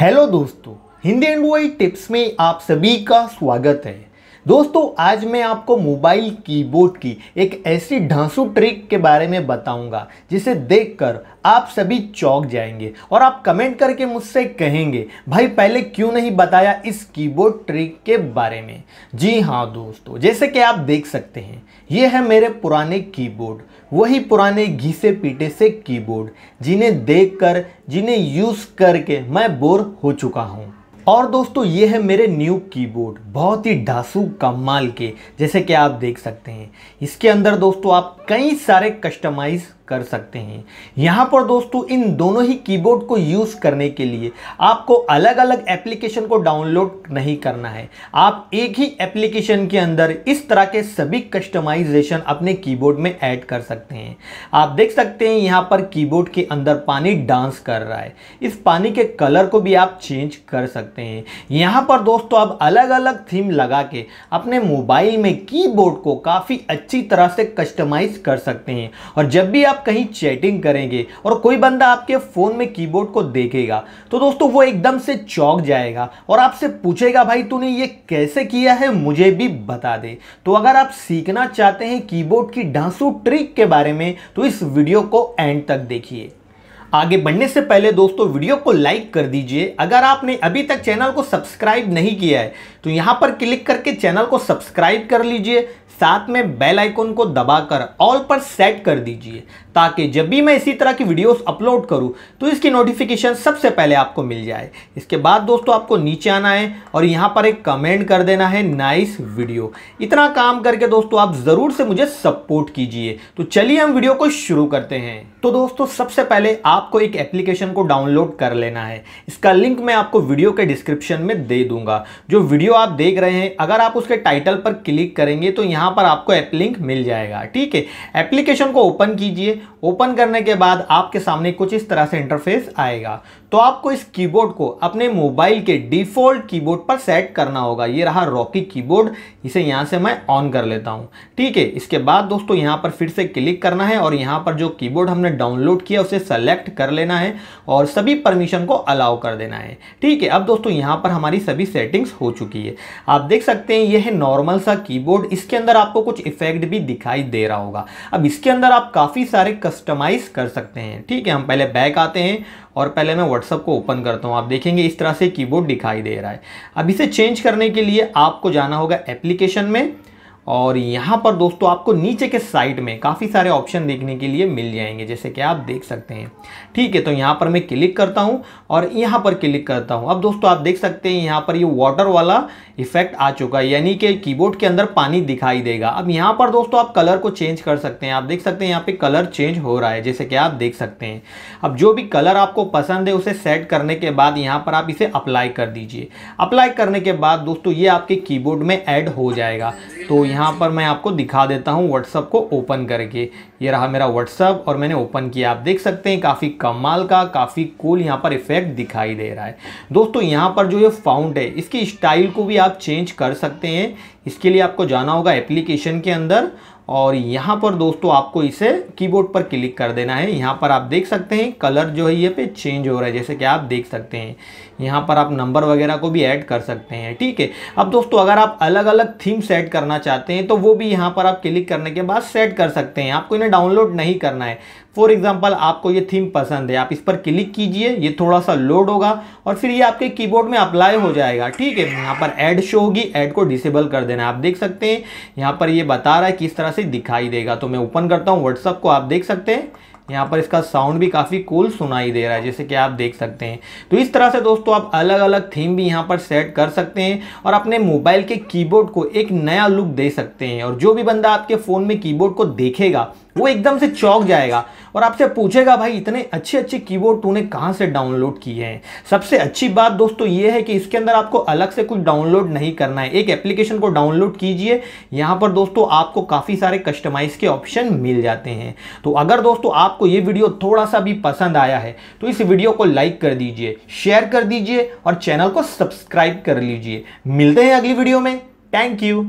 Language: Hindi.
हेलो दोस्तों हिंदी एंड वही टिप्स में आप सभी का स्वागत है दोस्तों आज मैं आपको मोबाइल कीबोर्ड की एक ऐसी ढांसू ट्रिक के बारे में बताऊंगा जिसे देखकर आप सभी चौक जाएंगे और आप कमेंट करके मुझसे कहेंगे भाई पहले क्यों नहीं बताया इस कीबोर्ड ट्रिक के बारे में जी हाँ दोस्तों जैसे कि आप देख सकते हैं ये है मेरे पुराने कीबोर्ड वही पुराने घिसे पीटे से कीबोर्ड जिन्हें देखकर जिन्हें यूज़ करके मैं बोर हो चुका हूँ और दोस्तों ये है मेरे न्यू कीबोर्ड बहुत ही ढासू कमाल के जैसे कि आप देख सकते हैं इसके अंदर दोस्तों आप कई सारे कस्टमाइज़ कर सकते हैं यहाँ पर दोस्तों इन दोनों ही कीबोर्ड को यूज़ करने के लिए आपको अलग अलग एप्लीकेशन को डाउनलोड नहीं करना है आप एक ही एप्लीकेशन के अंदर इस तरह के सभी कस्टमाइजेशन अपने कीबोर्ड में ऐड कर सकते हैं आप देख सकते हैं यहाँ पर कीबोर्ड के अंदर पानी डांस कर रहा है इस पानी के कलर को भी आप चेंज कर सकते हैं यहाँ पर दोस्तों आप अलग अलग थीम लगा के अपने मोबाइल में कीबोर्ड को काफ़ी अच्छी तरह से कस्टमाइज कर सकते हैं और जब भी आप आप कहीं चैटिंग करेंगे और कोई बंदा आपके फ़ोन में कीबोर्ड को देखेगा तो दोस्तों वो एकदम से चौक जाएगा और आपसे पूछेगा भाई तूने ये कैसे किया है मुझे भी बता दे तो अगर आप सीखना चाहते हैं कीबोर्ड की ढांसू ट्रिक के बारे में तो इस वीडियो को एंड तक देखिए आगे बढ़ने से पहले दोस्तों वीडियो को लाइक कर दीजिए अगर आपने अभी तक चैनल को सब्सक्राइब नहीं किया है तो यहाँ पर क्लिक करके चैनल को सब्सक्राइब कर लीजिए साथ में बेल आइकॉन को दबाकर ऑल पर सेट कर दीजिए ताकि जब भी मैं इसी तरह की वीडियोस अपलोड करूँ तो इसकी नोटिफिकेशन सबसे पहले आपको मिल जाए इसके बाद दोस्तों आपको नीचे आना है और यहाँ पर एक कमेंट कर देना है नाइस वीडियो इतना काम करके दोस्तों आप ज़रूर से मुझे सपोर्ट कीजिए तो चलिए हम वीडियो को शुरू करते हैं तो दोस्तों सबसे पहले आपको एक एप्लीकेशन को डाउनलोड कर लेना है इसका लिंक मैं आपको वीडियो के डिस्क्रिप्शन में दे दूंगा जो वीडियो आप देख रहे हैं अगर आप उसके टाइटल पर क्लिक करेंगे तो यहाँ पर आपको एप लिंक मिल जाएगा ठीक है एप्लीकेशन को ओपन कीजिए ओपन करने के बाद आपके सामने कुछ इस तरह से इंटरफेस आएगा तो आपको इस कीबोर्ड को अपने मोबाइल के डिफ़ॉल्ट कीबोर्ड पर सेट करना होगा ये रहा रॉकी कीबोर्ड इसे यहाँ से मैं ऑन कर लेता हूँ ठीक है इसके बाद दोस्तों यहाँ पर फिर से क्लिक करना है और यहाँ पर जो कीबोर्ड हमने आपने डाउनलोड किया उसे सेलेक्ट कर लेना है और सभी परमिशन को अलाउ कर देना है ठीक है अब दोस्तों यहाँ पर हमारी सभी सेटिंग्स हो चुकी है आप देख सकते हैं यह है नॉर्मल सा कीबोर्ड इसके अंदर आपको कुछ इफेक्ट भी दिखाई दे रहा होगा अब इसके अंदर आप काफ़ी सारे कस्टमाइज कर सकते हैं ठीक है हम पहले बैक आते हैं और पहले मैं व्हाट्सअप को ओपन करता हूँ आप देखेंगे इस तरह से कीबोर्ड दिखाई दे रहा है अब इसे चेंज करने के लिए आपको जाना होगा एप्लीकेशन में और यहाँ पर दोस्तों आपको नीचे के साइड में काफ़ी सारे ऑप्शन देखने के लिए मिल जाएंगे जैसे कि आप देख सकते हैं ठीक है तो यहाँ पर मैं क्लिक करता हूँ और यहाँ पर क्लिक करता हूँ अब दोस्तों आप देख सकते हैं यहाँ पर ये यह वाटर वाला इफेक्ट आ चुका है यानी कि कीबोर्ड के अंदर पानी दिखाई देगा अब यहाँ पर दोस्तों आप कलर को चेंज कर सकते हैं आप देख सकते हैं यहाँ पर कलर चेंज हो रहा है जैसे कि आप देख सकते हैं अब जो भी कलर आपको पसंद है उसे सेट करने के बाद यहाँ पर आप इसे अप्लाई कर दीजिए अप्लाई करने के बाद दोस्तों ये आपके कीबोर्ड में ऐड हो जाएगा तो यहाँ पर मैं आपको दिखा देता हूँ व्हाट्सअप को ओपन करके ये रहा मेरा व्हाट्सअप और मैंने ओपन किया आप देख सकते हैं काफ़ी कमाल का काफ़ी कूल यहाँ पर इफेक्ट दिखाई दे रहा है दोस्तों यहाँ पर जो ये फाउंट है इसकी स्टाइल को भी आप चेंज कर सकते हैं इसके लिए आपको जाना होगा एप्लीकेशन के अंदर और यहाँ पर दोस्तों आपको इसे कीबोर्ड पर क्लिक कर देना है यहाँ पर आप देख सकते हैं कलर जो है ये पे चेंज हो रहा है जैसे कि आप देख सकते हैं यहाँ पर आप नंबर वगैरह को भी ऐड कर सकते हैं ठीक है अब दोस्तों अगर आप अलग अलग थीम सेट करना चाहते हैं तो वो भी यहाँ पर आप क्लिक करने के बाद सेट कर सकते हैं आपको इन्हें डाउनलोड नहीं करना है फॉर एग्जाम्पल आपको ये थीम पसंद है आप इस पर क्लिक कीजिए ये थोड़ा सा लोड होगा और फिर ये आपके कीबोर्ड में अप्लाई हो जाएगा ठीक है यहाँ पर ऐड शो होगी ऐड को डिसेबल कर देना आप देख सकते हैं यहाँ पर ये बता रहा है किस तरह से दिखाई देगा तो मैं ओपन करता हूँ व्हाट्सअप को आप देख सकते हैं यहाँ पर इसका साउंड भी काफ़ी कूल सुनाई दे रहा है जैसे कि आप देख सकते हैं तो इस तरह से दोस्तों आप अलग अलग थीम भी यहाँ पर सेट कर सकते हैं और अपने मोबाइल के कीबोर्ड को एक नया लुक दे सकते हैं और जो भी बंदा आपके फ़ोन में कीबोर्ड को देखेगा वो एकदम से चौक जाएगा और आपसे पूछेगा भाई इतने अच्छे अच्छे कीबोर्ड तूने कहाँ से डाउनलोड किए हैं सबसे अच्छी बात दोस्तों ये है कि इसके अंदर आपको अलग से कुछ डाउनलोड नहीं करना है एक एप्लीकेशन को डाउनलोड कीजिए यहाँ पर दोस्तों आपको काफ़ी सारे कस्टमाइज के ऑप्शन मिल जाते हैं तो अगर दोस्तों आपको ये वीडियो थोड़ा सा भी पसंद आया है तो इस वीडियो को लाइक कर दीजिए शेयर कर दीजिए और चैनल को सब्सक्राइब कर लीजिए मिलते हैं अगली वीडियो में थैंक यू